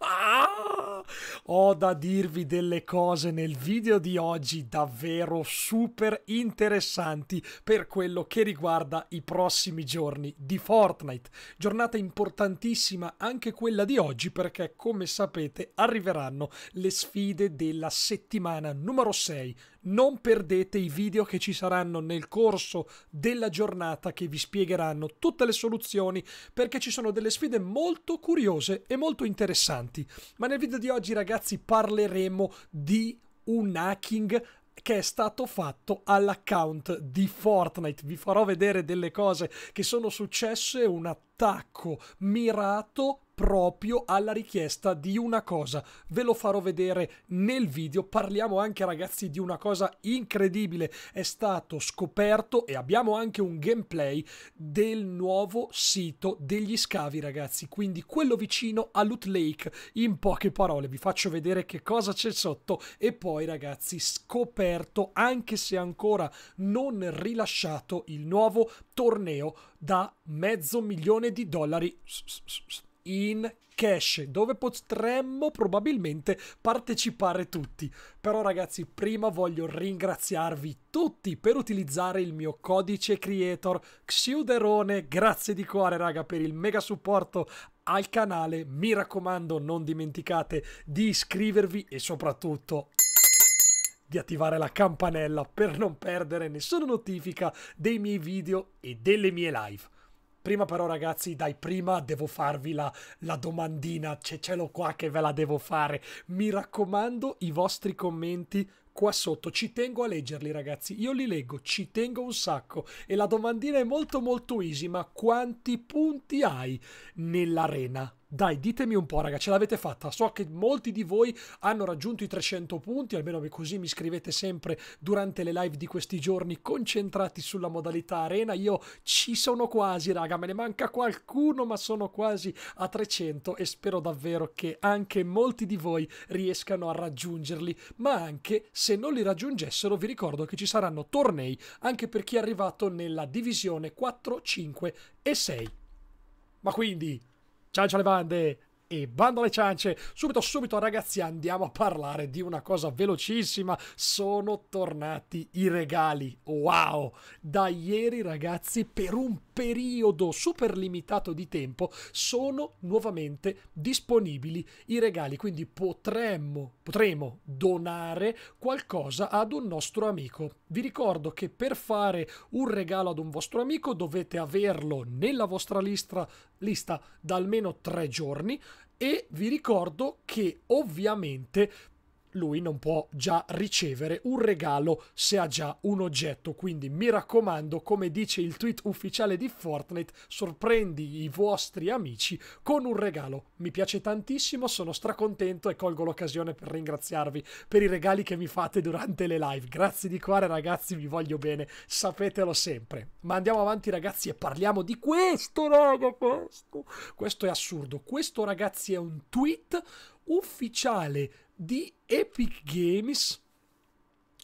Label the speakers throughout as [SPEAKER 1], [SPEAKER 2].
[SPEAKER 1] Ah, ho da dirvi delle cose nel video di oggi davvero super interessanti per quello che riguarda i prossimi giorni di Fortnite. Giornata importantissima anche quella di oggi perché come sapete arriveranno le sfide della settimana numero 6. Non perdete i video che ci saranno nel corso della giornata che vi spiegheranno tutte le soluzioni perché ci sono delle sfide molto curiose e molto interessanti avanti. Ma nel video di oggi ragazzi parleremo di un hacking che è stato fatto all'account di Fortnite. Vi farò vedere delle cose che sono successe, un attacco mirato proprio alla richiesta di una cosa. Ve lo farò vedere nel video. Parliamo anche, ragazzi, di una cosa incredibile. È stato scoperto e abbiamo anche un gameplay del nuovo sito degli scavi, ragazzi. Quindi quello vicino a Loot Lake. In poche parole, vi faccio vedere che cosa c'è sotto e poi, ragazzi, scoperto, anche se ancora non rilasciato, il nuovo torneo da mezzo milione di dollari in cash, dove potremmo probabilmente partecipare tutti. Però ragazzi, prima voglio ringraziarvi tutti per utilizzare il mio codice creator Xiuderone. Grazie di cuore raga per il mega supporto al canale. Mi raccomando, non dimenticate di iscrivervi e soprattutto di attivare la campanella per non perdere nessuna notifica dei miei video e delle mie live. Prima però ragazzi, dai, prima devo farvi la, la domandina, c'è ce l'ho qua che ve la devo fare. Mi raccomando i vostri commenti qua sotto, ci tengo a leggerli ragazzi, io li leggo, ci tengo un sacco e la domandina è molto molto easy, ma quanti punti hai nell'arena? Dai, ditemi un po', raga, ce l'avete fatta. So che molti di voi hanno raggiunto i 300 punti, almeno così mi scrivete sempre durante le live di questi giorni concentrati sulla modalità arena. Io ci sono quasi, raga, me ne manca qualcuno, ma sono quasi a 300 e spero davvero che anche molti di voi riescano a raggiungerli. Ma anche se non li raggiungessero, vi ricordo che ci saranno tornei anche per chi è arrivato nella divisione 4, 5 e 6. Ma quindi Ciancio alle bande e bando alle ciance. Subito, subito, ragazzi, andiamo a parlare di una cosa velocissima. Sono tornati i regali. Wow! Da ieri, ragazzi, per un periodo super limitato di tempo, sono nuovamente disponibili i regali. Quindi potremmo potremo donare qualcosa ad un nostro amico. Vi ricordo che per fare un regalo ad un vostro amico dovete averlo nella vostra lista, lista da almeno tre giorni e vi ricordo che ovviamente lui non può già ricevere un regalo se ha già un oggetto. Quindi mi raccomando, come dice il tweet ufficiale di Fortnite, sorprendi i vostri amici con un regalo. Mi piace tantissimo, sono stracontento e colgo l'occasione per ringraziarvi per i regali che mi fate durante le live. Grazie di cuore ragazzi, vi voglio bene, sapetelo sempre. Ma andiamo avanti ragazzi e parliamo di questo, raga, questo. Questo è assurdo. Questo ragazzi è un tweet ufficiale di Epic Games.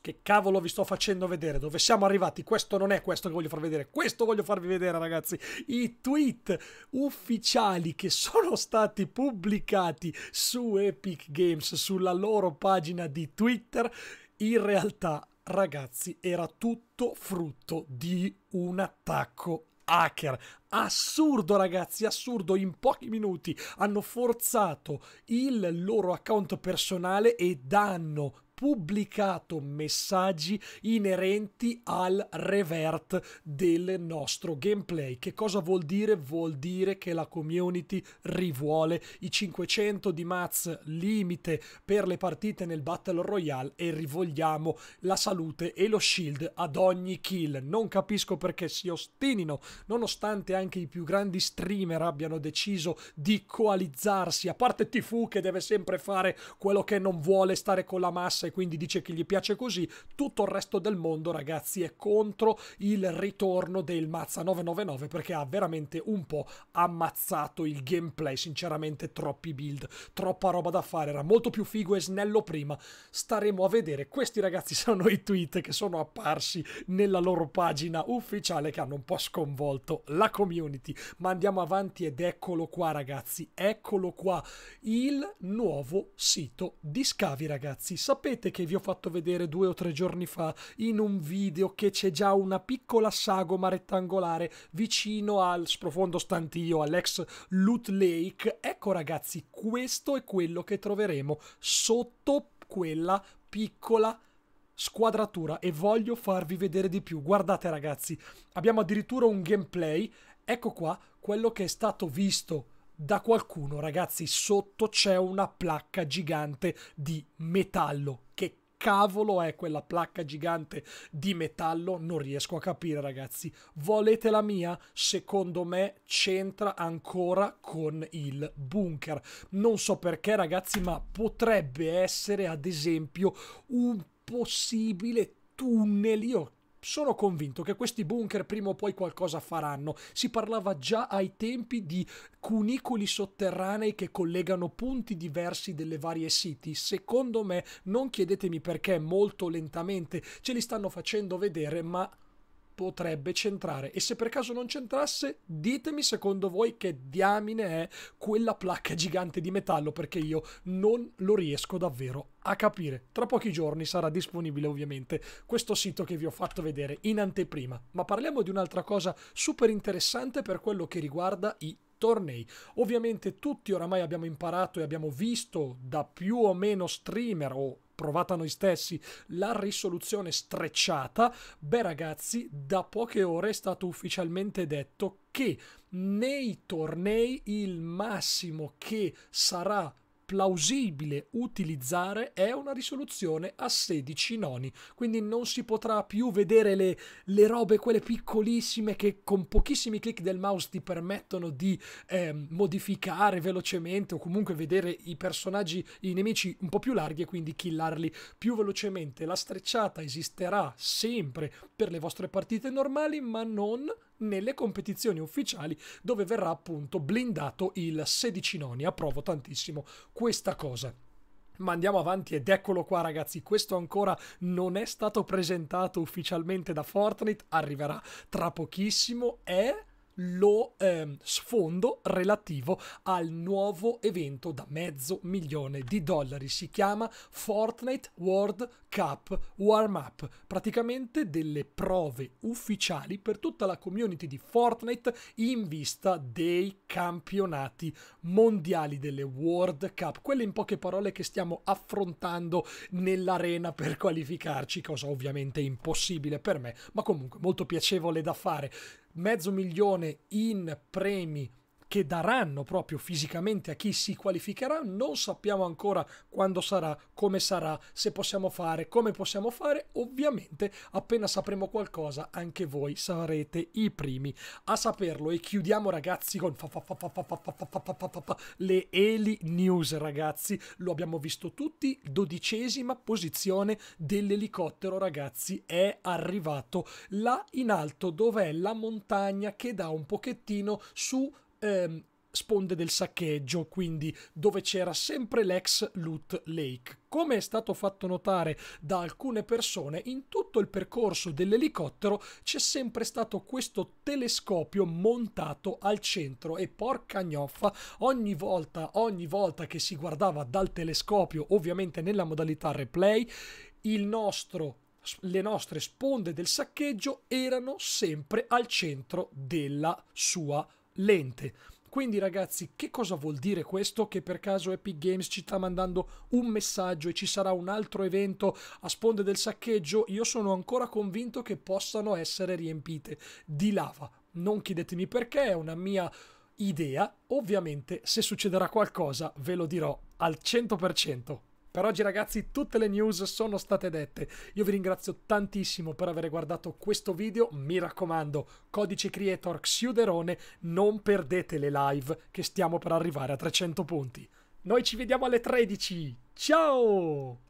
[SPEAKER 1] Che cavolo vi sto facendo vedere? Dove siamo arrivati? Questo non è questo che voglio far vedere. Questo voglio farvi vedere, ragazzi. I tweet ufficiali che sono stati pubblicati su Epic Games, sulla loro pagina di Twitter. In realtà, ragazzi, era tutto frutto di un attacco hacker. Assurdo ragazzi, assurdo, in pochi minuti hanno forzato il loro account personale e danno pubblicato messaggi inerenti al revert del nostro gameplay. Che cosa vuol dire? Vuol dire che la community rivuole i 500 di Maz limite per le partite nel Battle Royale e rivogliamo la salute e lo shield ad ogni kill. Non capisco perché si ostinino, nonostante anche i più grandi streamer abbiano deciso di coalizzarsi, a parte Tifu che deve sempre fare quello che non vuole, stare con la massa e quindi dice che gli piace così, tutto il resto del mondo ragazzi è contro il ritorno del Mazza 999 perché ha veramente un po' ammazzato il gameplay, sinceramente troppi build, troppa roba da fare, era molto più figo e snello prima, staremo a vedere, questi ragazzi sono i tweet che sono apparsi nella loro pagina ufficiale che hanno un po' sconvolto la community, ma andiamo avanti ed eccolo qua ragazzi, eccolo qua il nuovo sito di scavi ragazzi, sapete sapete che vi ho fatto vedere due o tre giorni fa in un video che c'è già una piccola sagoma rettangolare vicino al sprofondo stantio, all'ex Loot Lake? Ecco ragazzi, questo è quello che troveremo sotto quella piccola squadratura e voglio farvi vedere di più. Guardate ragazzi, abbiamo addirittura un gameplay. Ecco qua quello che è stato visto da qualcuno, ragazzi, sotto c'è una placca gigante di metallo. Che cavolo è quella placca gigante di metallo? Non riesco a capire, ragazzi. Volete la mia? Secondo me c'entra ancora con il bunker. Non so perché, ragazzi, ma potrebbe essere, ad esempio, un possibile tunnel. Io sono convinto che questi bunker prima o poi qualcosa faranno. Si parlava già ai tempi di cunicoli sotterranei che collegano punti diversi delle varie city. Secondo me, non chiedetemi perché molto lentamente ce li stanno facendo vedere, ma potrebbe centrare e se per caso non centrasse ditemi secondo voi che diamine è quella placca gigante di metallo perché io non lo riesco davvero a capire tra pochi giorni sarà disponibile ovviamente questo sito che vi ho fatto vedere in anteprima ma parliamo di un'altra cosa super interessante per quello che riguarda i tornei. Ovviamente tutti oramai abbiamo imparato e abbiamo visto da più o meno streamer o provata noi stessi la risoluzione strecciata, beh ragazzi, da poche ore è stato ufficialmente detto che nei tornei il massimo che sarà plausibile utilizzare è una risoluzione a 16 noni, quindi non si potrà più vedere le, le robe, quelle piccolissime che con pochissimi clic del mouse ti permettono di eh, modificare velocemente o comunque vedere i personaggi, i nemici un po' più larghi e quindi killarli più velocemente. La strecciata esisterà sempre per le vostre partite normali, ma non nelle competizioni ufficiali dove verrà appunto blindato il 16 noni. Approvo tantissimo questa cosa. Ma andiamo avanti ed eccolo qua ragazzi, questo ancora non è stato presentato ufficialmente da Fortnite, arriverà tra pochissimo, è lo ehm, sfondo relativo al nuovo evento da mezzo milione di dollari. Si chiama Fortnite World Cup Warm Up, praticamente delle prove ufficiali per tutta la community di Fortnite in vista dei campionati mondiali delle World Cup, quelle in poche parole che stiamo affrontando nell'arena per qualificarci, cosa ovviamente impossibile per me, ma comunque molto piacevole da fare mezzo milione in premi che daranno proprio fisicamente a chi si qualificherà, non sappiamo ancora quando sarà, come sarà, se possiamo fare, come possiamo fare. Ovviamente appena sapremo qualcosa anche voi sarete i primi a saperlo e chiudiamo ragazzi con le Eli News ragazzi, lo abbiamo visto tutti, dodicesima posizione dell'elicottero ragazzi è arrivato là in alto dov'è la montagna che dà un pochettino su ehm, sponde del saccheggio, quindi dove c'era sempre l'ex Loot Lake. Come è stato fatto notare da alcune persone, in tutto il percorso dell'elicottero c'è sempre stato questo telescopio montato al centro e porca gnoffa, ogni volta, ogni volta che si guardava dal telescopio, ovviamente nella modalità replay, il nostro le nostre sponde del saccheggio erano sempre al centro della sua lente. Quindi ragazzi, che cosa vuol dire questo? Che per caso Epic Games ci sta mandando un messaggio e ci sarà un altro evento a sponde del saccheggio? Io sono ancora convinto che possano essere riempite di lava. Non chiedetemi perché, è una mia idea. Ovviamente, se succederà qualcosa, ve lo dirò al 100%. Per oggi ragazzi tutte le news sono state dette. Io vi ringrazio tantissimo per aver guardato questo video. Mi raccomando, codice creator Xiuderone, non perdete le live che stiamo per arrivare a 300 punti. Noi ci vediamo alle 13. Ciao!